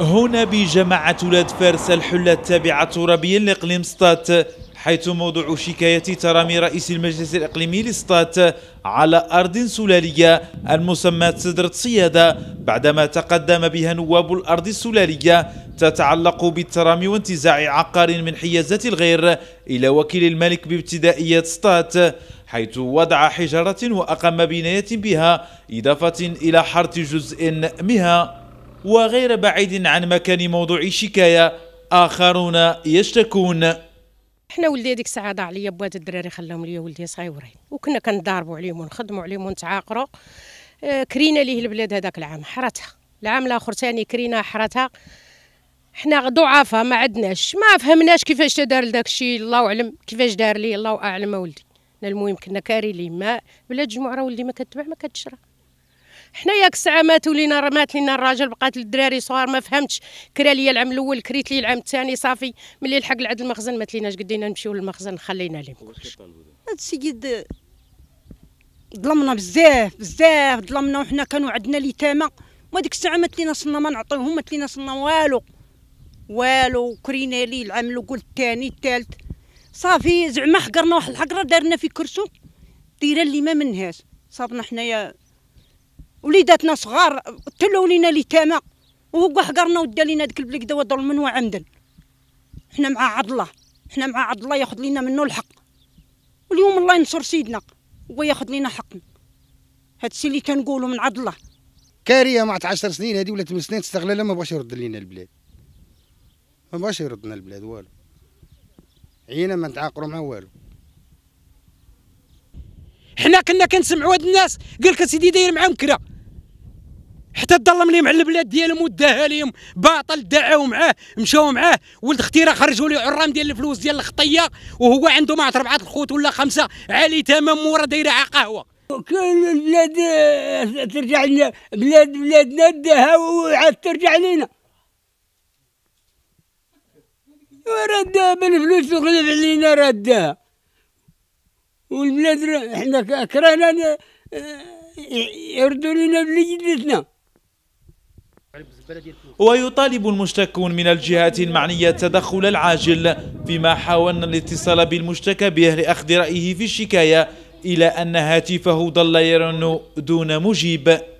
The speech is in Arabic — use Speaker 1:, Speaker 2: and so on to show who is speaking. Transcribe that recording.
Speaker 1: هنا بجماعة ولاد فارس الحلة التابعة ترابيا لإقليم سطات حيث موضوع شكاية ترامي رئيس المجلس الإقليمي لسطات على أرض سلالية المسمى سدرة صيادة بعدما تقدم بها نواب الأرض السلالية تتعلق بالترامي وانتزاع عقار من حيازة الغير إلى وكيل الملك بابتدائية سطات حيث وضع حجرة وأقام بناية بها إضافة إلى حرث جزء منها وغير بعيد عن مكان موضوع شكاية آخرون يشتكون
Speaker 2: حنا ولدي هذيك الساعه ضاع عليا بواد الدراري خلاهم ليا ولدي صغيورين وكنا كنضاربوا عليهم ونخدموا عليهم ونتعاقروا آه كرينا ليه البلاد هذاك العام حرتها العام الاخر ثاني كرينا حرتها حنا ضعافة ما عندناش ما فهمناش كيفاش دار لداك الشيء الله اعلم كيفاش دار لي الله اعلم ولدي المهم كنا كاري ليه ما بلاد الجمعه راه ولدي ما كتباع ما كتشرى حنايا ياك الساعه ماتوا لينا مات لينا الراجل بقات الدراري صغار ما فهمتش كرا لي العام الاول كريت لي العام الثاني صافي ملي لحق لعند المخزن ما تليناش قدينا نمشيو للمخزن خلينا لي
Speaker 3: هاد قد ظلمنا بزاف بزاف ظلمنا وحنا كانوا عندنا اليتامى وهاديك الساعه ما تلينا ما نعطيوهم ما تلينا والو والو كرينا لي العام الاول الثاني الثالث صافي زعما حقرنا واحد الحقره دارنا في كرسو دايره اللي ما منهاش صابنا حنايا وليداتنا صغار تلو لينا اليتامى وهو حقرنا ودا لينا ديك البليكدا وظلما وعمدا حنا مع عبد الله حنا مع عبد الله ياخذ لينا منه الحق واليوم الله ينصر سيدنا هو ياخذ لينا حقنا
Speaker 4: هادشي اللي كنقولو من عبد الله كاريه مع 10 سنين هذه ولا 8 سنين استغلالها ما بغاش يرد لينا البلاد ما بغاش يرد لنا البلاد والو عينا ما نتعاقروا مع والو حنا كنا كنسمعوا هاد الناس قال لك سيدي داير معاهم كره حتى ضل مليم على البلاد ديالهم وداها لهم باطل دعاو معاه مشاو معاه ولد اختي راه خرجوا لي عرام ديال الفلوس ديال الخطيه وهو عنده مع اربعه الخوت ولا خمسه عالي تمام ورا دايره على قهوه كل
Speaker 5: البلاد
Speaker 4: ترجع لنا بلاد بلادنا داها وعاد
Speaker 5: ترجع لنا وردها بالفلوس وغلب علينا ردها والبلاد حنا كرهنا آه، يردوا لنا بلجدتنا يعني
Speaker 1: ويطالب المشتكون من الجهات المعنية التدخل العاجل فيما حاولنا الاتصال بالمشتكى به لأخذ رأيه في الشكاية إلى أن هاتفه ظل يرن دون مجيب